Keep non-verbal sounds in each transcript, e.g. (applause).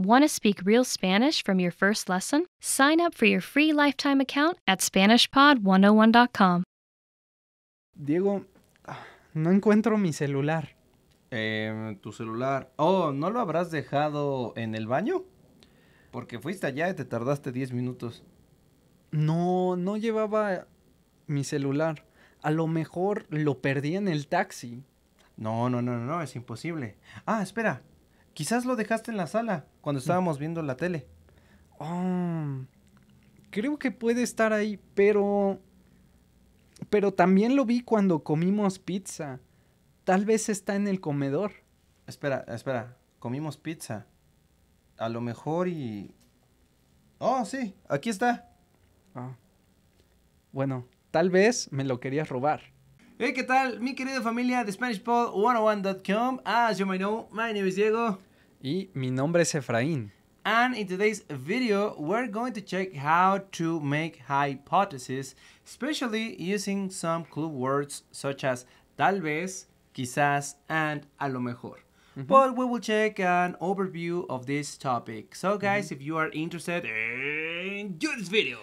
Want to speak real Spanish from your first lesson? Sign up for your free lifetime account at SpanishPod101.com. Diego, no encuentro mi celular. Eh, tu celular. Oh, ¿no lo habrás dejado en el baño? Porque fuiste allá y te tardaste 10 minutos. No, no llevaba mi celular. A lo mejor lo perdí en el taxi. No, no, no, no, es imposible. Ah, espera, Quizás lo dejaste en la sala cuando estábamos viendo la tele. Ah, creo que puede estar ahí, pero... Pero también lo vi cuando comimos pizza. Tal vez está en el comedor. Espera, espera. Comimos pizza. A lo mejor y... Oh, sí, aquí está. Ah. Bueno, tal vez me lo querías robar. Hey, ¿qué tal? Mi querida familia de SpanishPod101.com. As you may know, my name is Diego. Y mi nombre es Efraín. And in today's video, we're going to check how to make hypotheses, especially using some clue words such as tal vez, quizás, and a lo mejor. Mm -hmm. But we will check an overview of this topic. So, guys, mm -hmm. if you are interested, enjoy this video.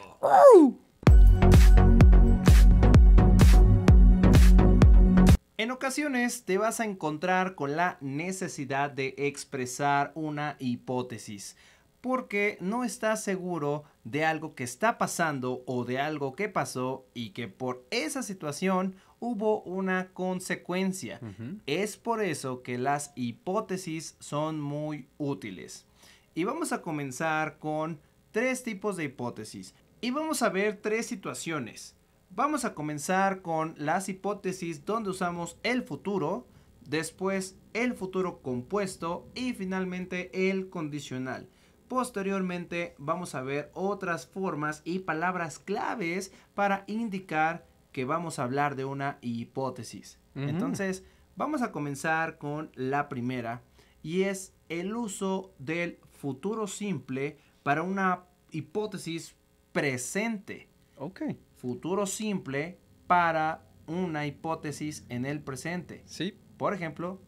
En ocasiones te vas a encontrar con la necesidad de expresar una hipótesis porque no estás seguro de algo que está pasando o de algo que pasó y que por esa situación hubo una consecuencia. Es por eso que las hipótesis son muy útiles. Y vamos a comenzar con tres tipos de hipótesis. Y vamos a ver tres situaciones. Vamos a comenzar con las hipótesis donde usamos el futuro, después el futuro compuesto y finalmente el condicional. Posteriormente vamos a ver otras formas y palabras claves para indicar que vamos a hablar de una hipótesis. Entonces, vamos a comenzar con la primera y es el uso del futuro simple para una hipótesis presente. Ok futuro simple para una hipótesis en el presente. Sí. Por ejemplo.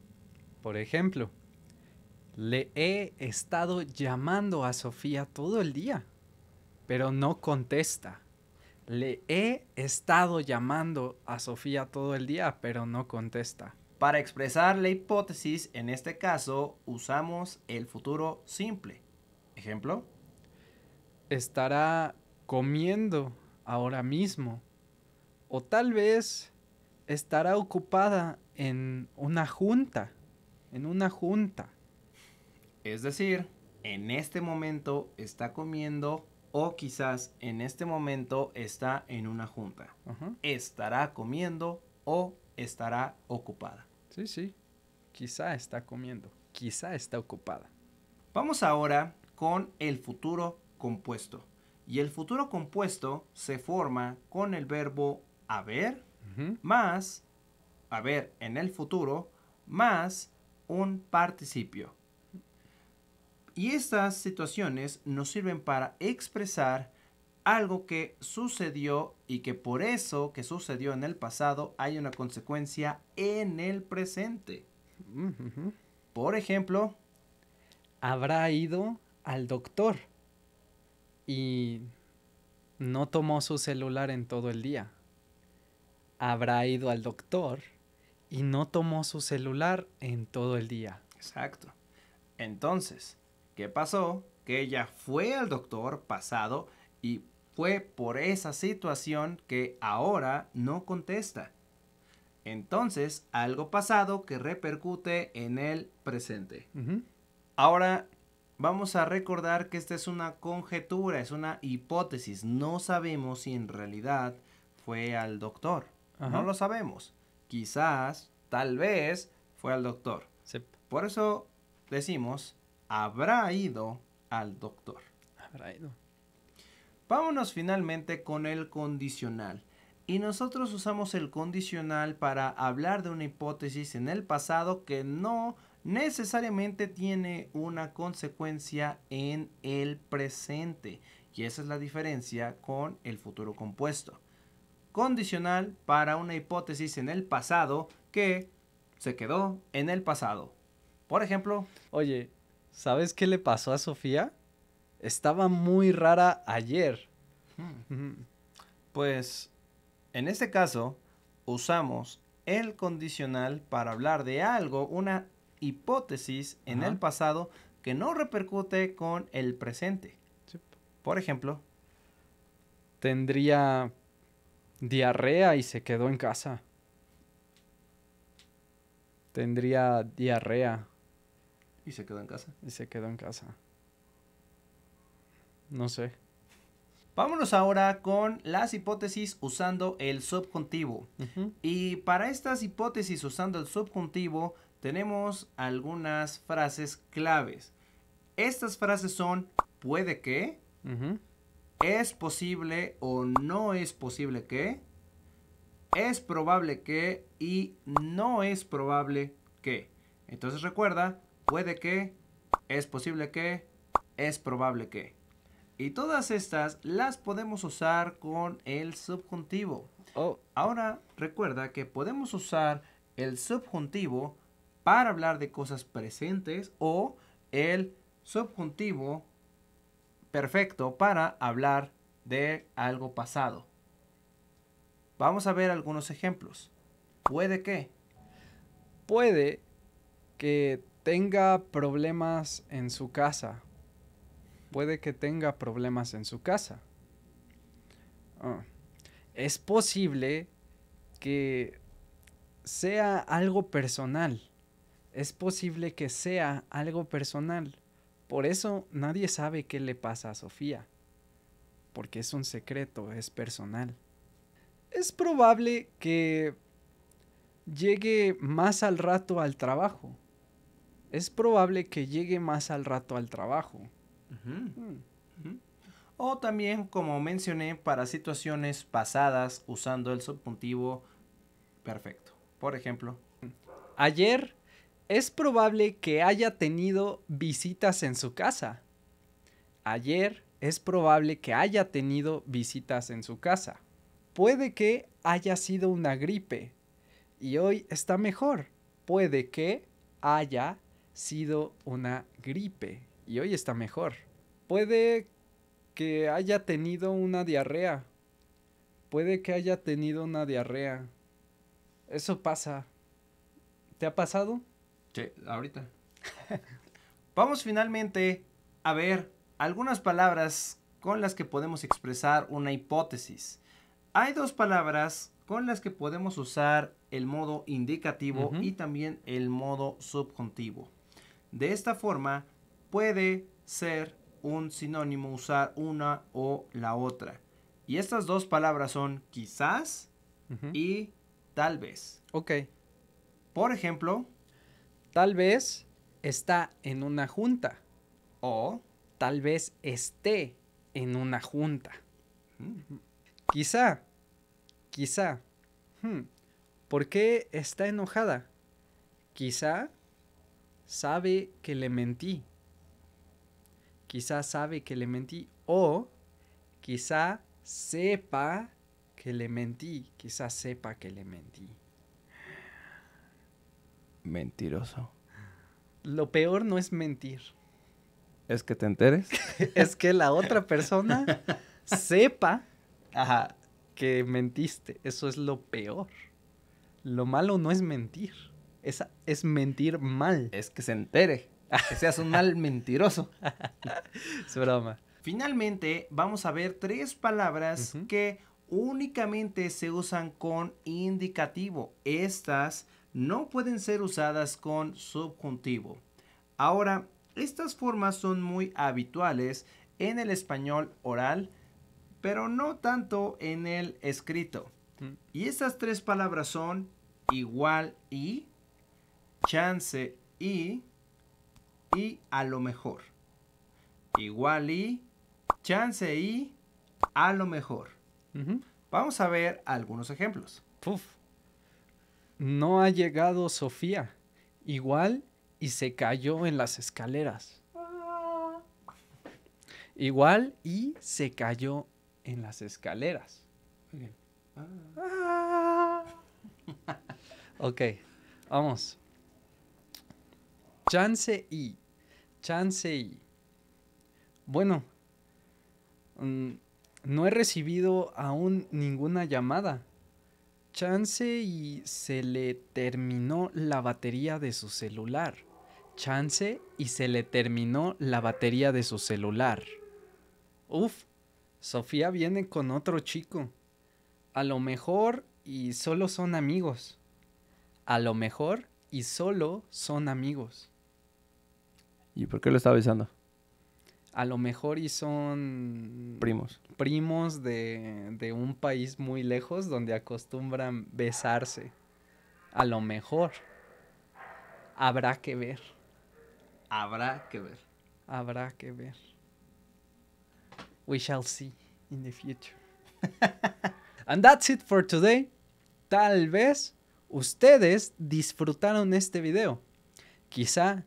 Por ejemplo, le he estado llamando a Sofía todo el día, pero no contesta. Le he estado llamando a Sofía todo el día, pero no contesta. Para expresar la hipótesis, en este caso, usamos el futuro simple. Ejemplo. Estará comiendo ahora mismo. O tal vez estará ocupada en una junta, en una junta. Es decir, en este momento está comiendo o quizás en este momento está en una junta. Estará comiendo o estará ocupada. Sí, sí. Quizá está comiendo, quizá está ocupada. Vamos ahora con el futuro compuesto. Y el futuro compuesto se forma con el verbo haber más haber en el futuro más un participio. Y estas situaciones nos sirven para expresar algo que sucedió y que por eso que sucedió en el pasado hay una consecuencia en el presente. Por ejemplo, habrá ido al doctor y no tomó su celular en todo el día. Habrá ido al doctor y no tomó su celular en todo el día. Exacto. Entonces, ¿qué pasó? Que ella fue al doctor pasado y fue por esa situación que ahora no contesta. Entonces, algo pasado que repercute en el presente. Ahora, Vamos a recordar que esta es una conjetura, es una hipótesis. No sabemos si en realidad fue al doctor. No lo sabemos. Quizás, tal vez, fue al doctor. Por eso decimos, habrá ido al doctor. Habrá ido. Vámonos finalmente con el condicional. Y nosotros usamos el condicional para hablar de una hipótesis en el pasado que no necesariamente tiene una consecuencia en el presente. Y esa es la diferencia con el futuro compuesto. Condicional para una hipótesis en el pasado que se quedó en el pasado. Por ejemplo, oye, ¿sabes qué le pasó a Sofía? Estaba muy rara ayer. Hmm. Pues, en este caso, usamos el condicional para hablar de algo, una hipótesis en el pasado que no repercute con el presente. Por ejemplo, tendría diarrea y se quedó en casa. Tendría diarrea. Y se quedó en casa. Y se quedó en casa. No sé. Vámonos ahora con las hipótesis usando el subjuntivo. Y para estas hipótesis usando el subjuntivo, tenemos algunas frases claves. Estas frases son puede que, es posible o no es posible que, es probable que y no es probable que. Entonces recuerda, puede que, es posible que, es probable que. Y todas estas las podemos usar con el subjuntivo. Oh. Ahora recuerda que podemos usar el subjuntivo para hablar de cosas presentes o el subjuntivo perfecto para hablar de algo pasado. Vamos a ver algunos ejemplos. Puede que. Puede que tenga problemas en su casa. Puede que tenga problemas en su casa. Ah, es posible que sea algo personal es posible que sea algo personal. Por eso nadie sabe qué le pasa a Sofía, porque es un secreto, es personal. Es probable que llegue más al rato al trabajo. Es probable que llegue más al rato al trabajo. Mm. O también, como mencioné, para situaciones pasadas usando el subjuntivo perfecto. Por ejemplo, ayer es probable que haya tenido visitas en su casa. Ayer es probable que haya tenido visitas en su casa. Puede que haya sido una gripe y hoy está mejor. Puede que haya sido una gripe y hoy está mejor. Puede que haya tenido una diarrea. Puede que haya tenido una diarrea. Eso pasa. ¿Te ha pasado? ahorita. Vamos finalmente a ver algunas palabras con las que podemos expresar una hipótesis. Hay dos palabras con las que podemos usar el modo indicativo y también el modo subjuntivo. De esta forma puede ser un sinónimo usar una o la otra. Y estas dos palabras son quizás y tal vez. Ok. Por ejemplo, Tal vez está en una junta o tal vez esté en una junta. Mm-hmm. Quizá, quizá. Hmm. ¿Por qué está enojada? Quizá sabe que le mentí. Quizá sabe que le mentí o quizá sepa que le mentí. Quizá sepa que le mentí. Mentiroso. Lo peor no es mentir. ¿Es que te enteres? (laughs) es que la otra persona sepa ajá, que mentiste. Eso es lo peor. Lo malo no es mentir. Es, es mentir mal. Es que se entere. Que seas un mal mentiroso. (laughs) es broma. Finalmente, vamos a ver tres palabras que únicamente se usan con indicativo. Estas no pueden ser usadas con subjuntivo. Ahora, estas formas son muy habituales en el español oral, pero no tanto en el escrito. Mm. Y estas tres palabras son igual y, chance y, y a lo mejor. Igual y, chance y, a lo mejor. Vamos a ver algunos ejemplos no ha llegado Sofía. Igual y se cayó en las escaleras. Igual y se cayó en las escaleras. Ah. ok, vamos. Chance y. Chance y. Bueno, mm, no he recibido aún ninguna llamada. Chance y se le terminó la batería de su celular. Chance y se le terminó la batería de su celular. Uf, Sofía viene con otro chico. A lo mejor y solo son amigos. A lo mejor y solo son amigos. ¿Y por qué lo está avisando? a lo mejor y son primos. Primos de, de, un país muy lejos donde acostumbran besarse. A lo mejor. Habrá que ver. Habrá que ver. Habrá que ver. We shall see in the future. (laughs) And that's it for today. Tal vez ustedes disfrutaron este video. Quizá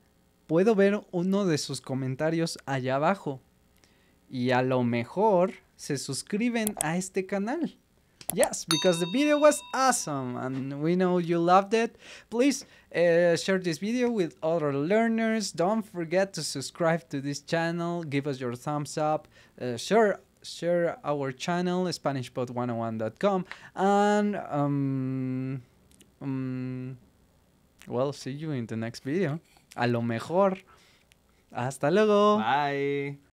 puedo ver uno de sus comentarios allá abajo. Y a lo mejor se suscriben a este canal. Yes, because the video was awesome and we know you loved it. Please eh, share this video with other learners. Don't forget to subscribe to this channel. Give us your thumbs up. Eh, share share our channel SpanishPod101.com and um, um, well, see you in the next video. A lo mejor. Hasta luego. Bye.